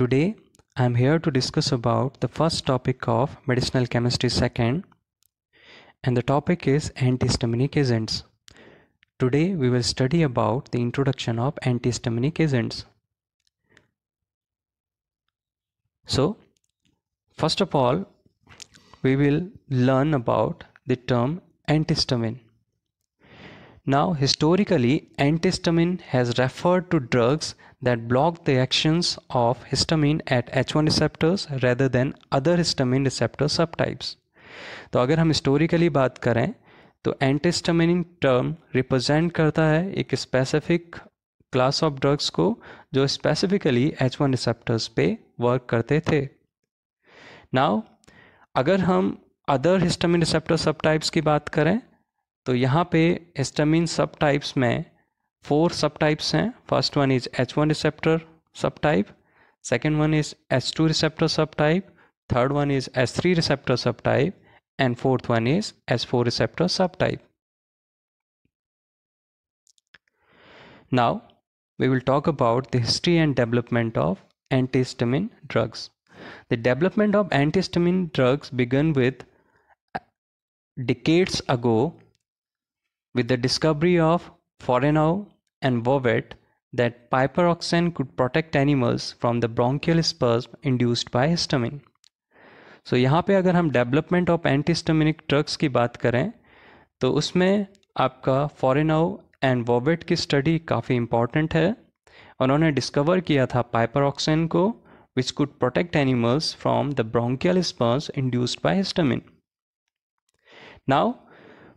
Today, I am here to discuss about the first topic of medicinal chemistry second and the topic is antihistaminic agents. Today we will study about the introduction of antihistaminic agents. So, first of all, we will learn about the term antihistamine. Now, historically, antihistamine has referred to drugs that block the actions of histamine at H1 receptors rather than other histamine receptor subtypes. तो अगर हम historically बात करें तो एंटीस्टामिन term represent करता है एक specific class of drugs को जो स्पेसिफिकली एच वन रिसेप्टर्स पे वर्क करते थे नाउ अगर हम other histamine receptor subtypes की बात करें तो यहाँ पे हिस्टामिन सब टाइप्स में फोर सब टाइप्स हैं first one is H one receptor subtype second one is H two receptor subtype third one is H three receptor subtype and fourth one is S4 receptor subtype. Now we will talk about the history and development of antihistamine drugs. The development of antihistamine drugs began with decades ago with the discovery of Forenau and Vouet that piperoxene could protect animals from the bronchial spasm induced by histamine. So so, यहाँ पे अगर हम development of antihistaminic drugs की बात करें तो उसमें आपका फॉरेनाउ एंड वोबेट की स्टडी काफ़ी इम्पॉर्टेंट है उन्होंने डिस्कवर किया था पाइपरऑक्सिन को which could protect animals from the bronchial spurs induced by histamine now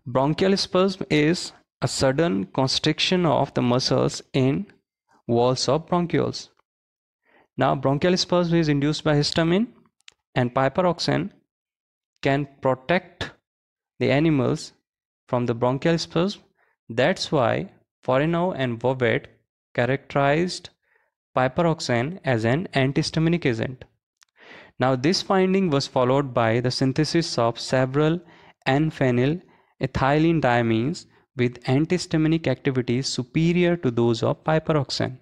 Bronchial spasm is a sudden constriction of the muscles in walls of bronchioles. Now, bronchial spasm is induced by histamine and piperoxene can protect the animals from the bronchial spasm. That's why Forino and Bobet characterized piperoxene as an antihistaminic agent. Now, this finding was followed by the synthesis of several N-phenyl Ethylene diamines with antihistaminic activity superior to those of piperoxene.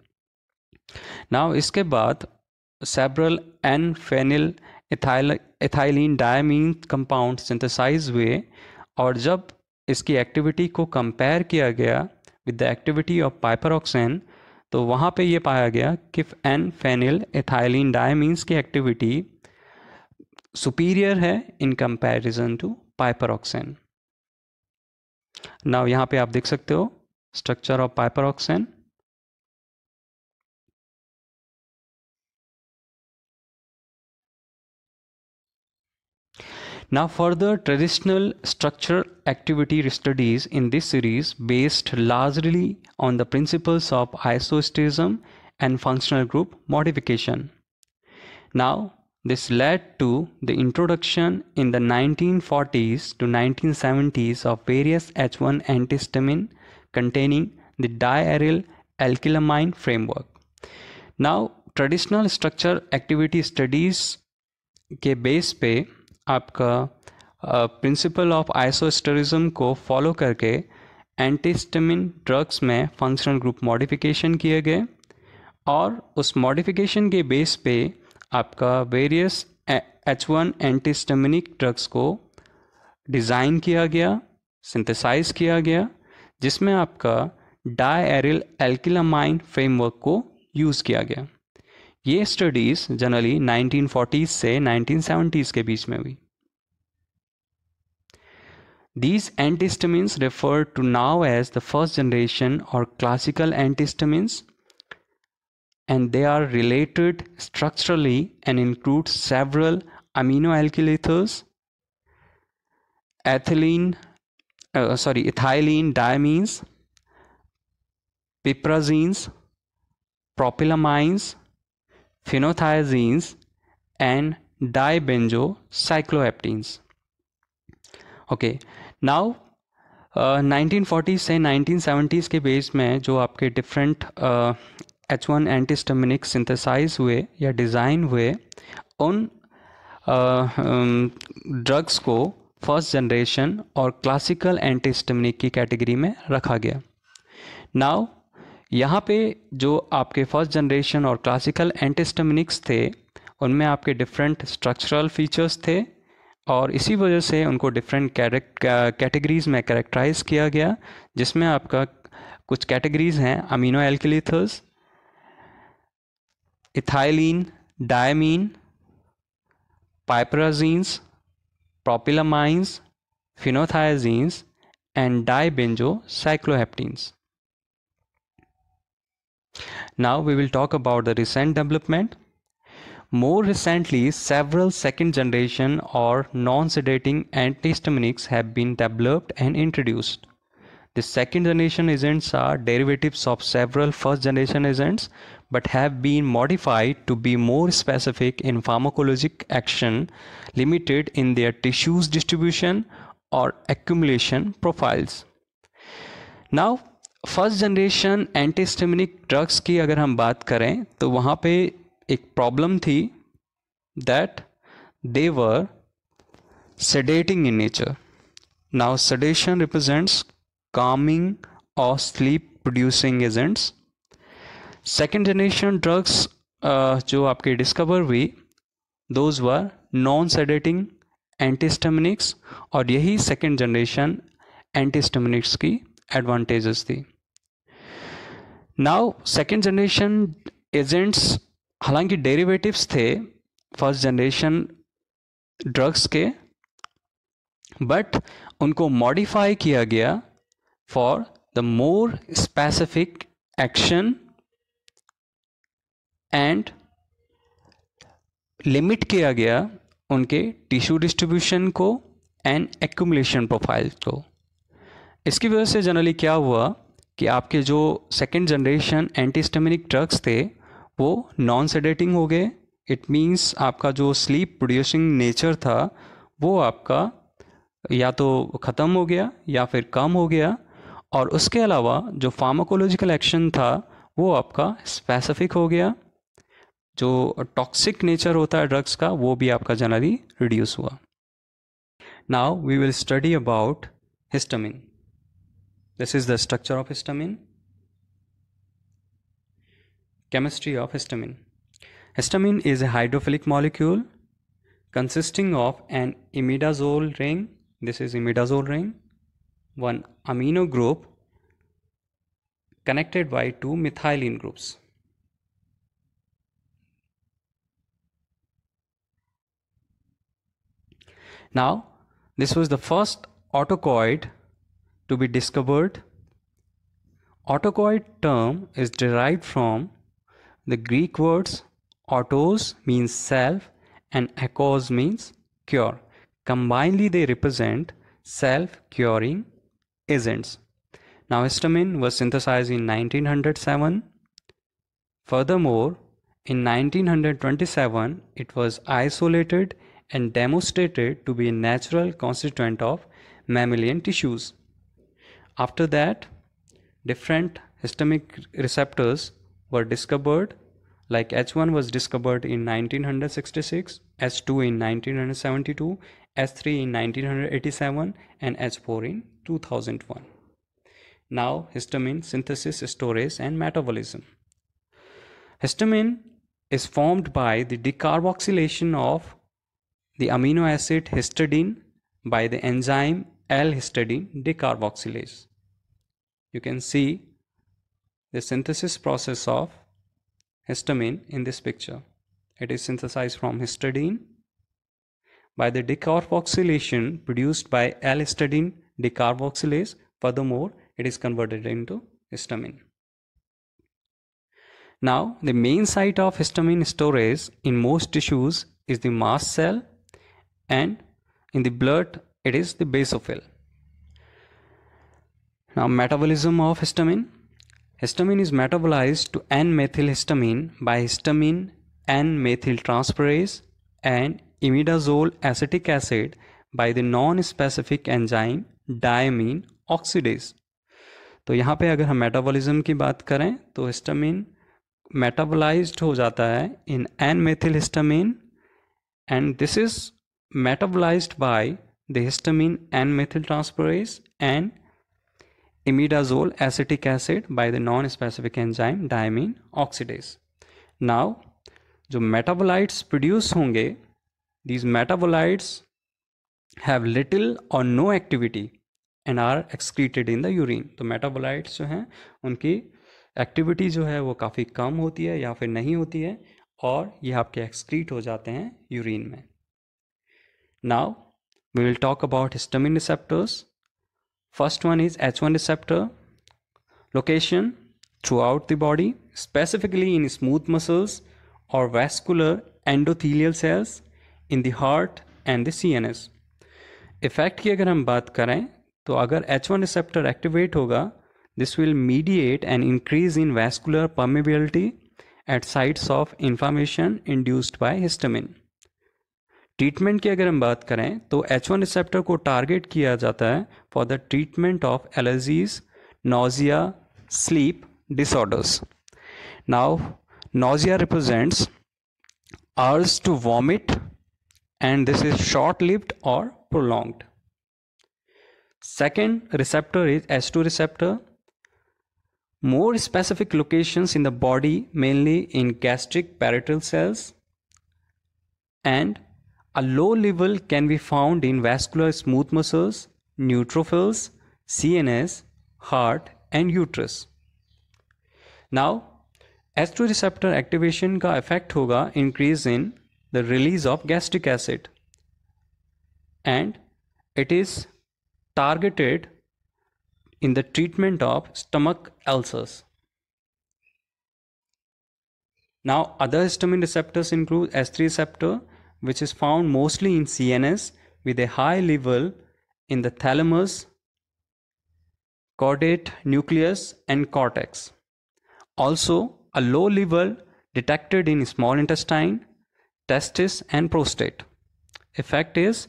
Now इसके बाद several N phenyl ethylene diamine compound synthesize हुए और जब इसकी activity को compare किया गया with the activity of piperoxan तो वहाँ पर यह पाया गया कि एन फेनिल एथाइलिन डायमीन्स की एक्टिविटी सुपीरियर है in comparison to piper piperoxan now यहाँ पे आप देख सकते हो structure of piperoxan Now further traditional structure activity studies in this series based largely on the principles of isosterism and functional group modification. Now This led to the introduction in the 1940s to 1970s of various H1 antihistamine containing the diaryl alkylamine framework. Now, traditional structure activity studies के base पे आपका principle of isosterism को follow करके antihistamine drugs में functional group modification किए गए और उस मॉडिफिकेशन के बेस पे आपका various H one antihistaminic drugs को डिज़ाइन किया गया सिंथेसाइज किया गया जिसमें आपका डायरिल एल्किलामाइन फ्रेमवर्क को यूज़ किया गया ये स्टडीज़ जनरली 1940s से 1970s के बीच में हुई These antihistamines referred to now as the first generation or classical antihistamines and they are related structurally and include several amino alkyl ethers, ethylene, uh, sorry, ethylene diamines, piprazines, propylamines, phenothiazines, and dibenzocycloheptanes. Okay now 1940s uh, से 1970s के बेस में जो आपके different H one antihistaminic synthesize हुए या design हुए उन ड्रग्स को फर्स्ट जनरेशन और क्लासिकल एंटीस्टमिनिक की कैटेगरी में रखा गया नाउ यहाँ पे जो आपके फर्स्ट जनरेशन और क्लासिकल एंटीस्टमिनिक्स थे उनमें आपके डिफरेंट स्ट्रक्चरल फीचर्स थे और इसी वजह से उनको डिफरेंट कैटेगरीज में कैरेक्टराइज किया गया जिसमें आपका कुछ कैटेगरीज हैं amino alkyl ethers ethylene diamine piperazines propylamines phenothiazines and dibenzocycloheptanes now we will talk about the recent development more recently, several second generation or non-sedating antihistaminics have been developed and introduced. The second generation agents are derivatives of several first generation agents but have been modified to be more specific in pharmacologic action, limited in their tissues distribution or accumulation profiles. Now, first generation antihistaminic drugs. की अगर हम बात करें तो वहाँ पे एक problem थी that sedating in nature. Now, sedation represents calming or sleep producing agents second generation drugs जो आपके डिस्कवर हुई दोज वर नॉन सेडेटिंग एंटीस्टमिनिक्स और यही सेकेंड जनरेशन एंटीस्टमिनिक्स की एडवांटेजेस थी नाउ सेकेंड जनरेशन एजेंट्स हालांकि डेरिवेटिव्स थे फर्स्ट जनरेशन ड्रग्स के बट उनको मॉडिफाई किया गया for the more specific action and limit किया गया उनके टिश्यू डिस्ट्रीब्यूशन को एंड एक्यूमुलेशन प्रोफाइल को इसकी वजह से जनरली क्या हुआ कि आपके जो सेकेंड जनरेशन एंटीस्टेमिनिक ड्रग्स थे वो नॉन सेडेटिंग हो गए इट मीन्स आपका जो स्लीप प्रोड्यूसिंग नेचर था वो आपका या तो ख़त्म हो गया या फिर कम हो गया और उसके अलावा जो फार्माकोलॉजिकल एक्शन था वो आपका स्पेसिफिक हो गया जो टॉक्सिक नेचर होता है ड्रग्स का वो भी आपका जनरली रिड्यूस हुआ now we will study about histamine this is the structure of histamine chemistry of histamine histamine is a hydrophilic molecule consisting of an imidazole ring this is imidazole ring one amino group connected by two methylene groups Now, this was the first autocoid to be discovered. Autocoid term is derived from the Greek words autos means self and akos means cure. Combinedly they represent self-curing agents. Now histamine was synthesized in 1907. Furthermore, in 1927 it was isolated and demonstrated to be a natural constituent of mammalian tissues. After that, different histamine receptors were discovered like H1 was discovered in 1966, H2 in 1972, H3 in 1987 and H4 in 2001. Now histamine synthesis, storage and metabolism. Histamine is formed by the decarboxylation of the amino acid histidine by the enzyme L-histidine decarboxylase. You can see the synthesis process of histamine in this picture. It is synthesized from histidine by the decarboxylation produced by L-histidine decarboxylase. Furthermore, it is converted into histamine. Now, the main site of histamine storage in most tissues is the mast cell and in the blood it is the basophil. Now metabolism of histamine. Histamine is metabolized to N-methylhistamine by histamine N-methyltransferase and imidazole acetic acid by the non-specific enzyme diamine oxidase. तो यहाँ पे अगर हम metabolism की बात करें तो histamine metabolised हो जाता है in N methyl histamine and this is metabolized by the histamine and methyltransferase and imidazole acetic acid by the non-specific enzyme diamine oxidase. Now, जो metabolites produce honge, these metabolites have little or no activity and are excreted in the urine. तो metabolites jo hain, unki activity jo hai wo काफ़ी kam hoti hai ya fir nahi hoti hai और ये आपके excrete हो जाते हैं urine में Now, we will talk about histamine receptors. First one is H1 receptor. Location throughout the body, specifically in smooth muscles or vascular endothelial cells in the heart and the CNS. Effect ki agar hum baat karein, to agar H1 receptor activate hoga, this will mediate an increase in vascular permeability at sites of inflammation induced by histamine. Treatment की अगर हम बात करें तो H one receptor को target किया जाता है for the treatment of allergies nausea sleep disorders now nausea represents urges to vomit and this is short lived और prolonged second receptor is S two receptor more specific location in the body mainly in gastric parietal cells and A low level can be found in vascular smooth muscles, neutrophils, CNS, heart, and uterus. Now, एस्ट्रोरिसेप्टर activation का effect होगा increase in the release of gastric acid, and it is targeted in the treatment of stomach ulcers. Now, other histamine receptors include S3 receptor, which is found mostly in CNS with a high level in the thalamus, caudate nucleus and cortex. Also, a low level detected in small intestine, testis and prostate. Effect is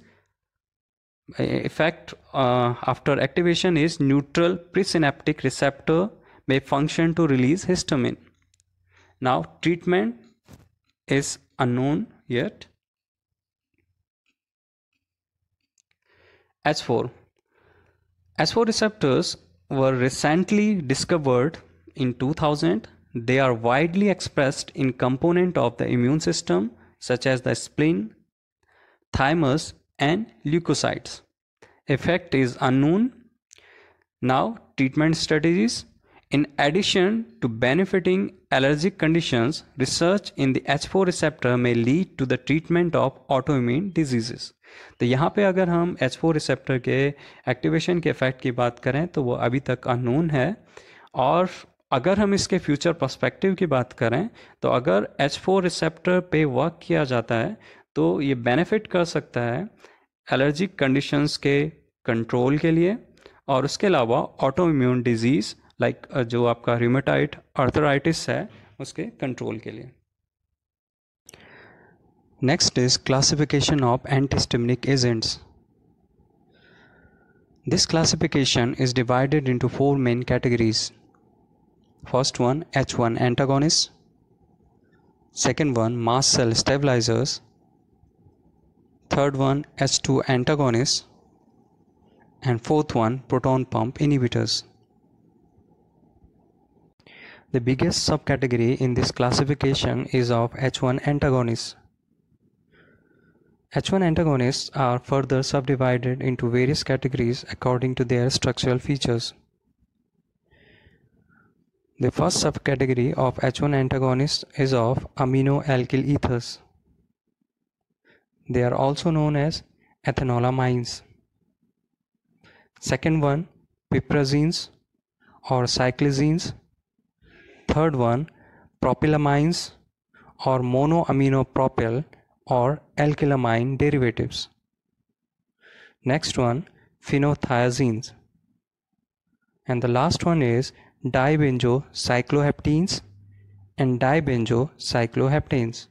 effect uh, after activation is neutral presynaptic receptor may function to release histamine. Now treatment is unknown yet. S4. 4 receptors were recently discovered in 2000. They are widely expressed in component of the immune system such as the spleen, thymus and leukocytes. Effect is unknown. Now treatment strategies. In addition to benefiting allergic conditions, research in the H4 receptor may lead to the treatment of autoimmune diseases. तो यहाँ पे अगर हम H four receptor के activation के effect की बात करें तो वो अभी तक अनून है और अगर हम इसके फ्यूचर पर्सपेक्टिव की बात करें तो अगर एच फोर रिसेप्टर पे वर्क किया जाता है तो ये बेनिफिट कर सकता है एलर्जिक कंडीशंस के कंट्रोल के लिए और उसके अलावा ऑटो इम्यून डिजीज़ लाइक जो आपका रिमोटाइट अर्थराइटिस है उसके कंट्रोल के लिए Next is classification of antihistaminic agents. This classification is divided into four main categories. First one H1 antagonists, second one mast cell stabilizers, third one H2 antagonists, and fourth one proton pump inhibitors. The biggest subcategory in this classification is of H1 antagonists. H1 antagonists are further subdivided into various categories according to their structural features. The first subcategory of H1 antagonists is of amino alkyl ethers. They are also known as ethanolamines. Second one, piperazines or cyclazines. Third one, propylamines or monoaminopropyl or alkylamine derivatives. Next one, phenothiazines. And the last one is dibenzocycloheptanes and dibenzocycloheptanes.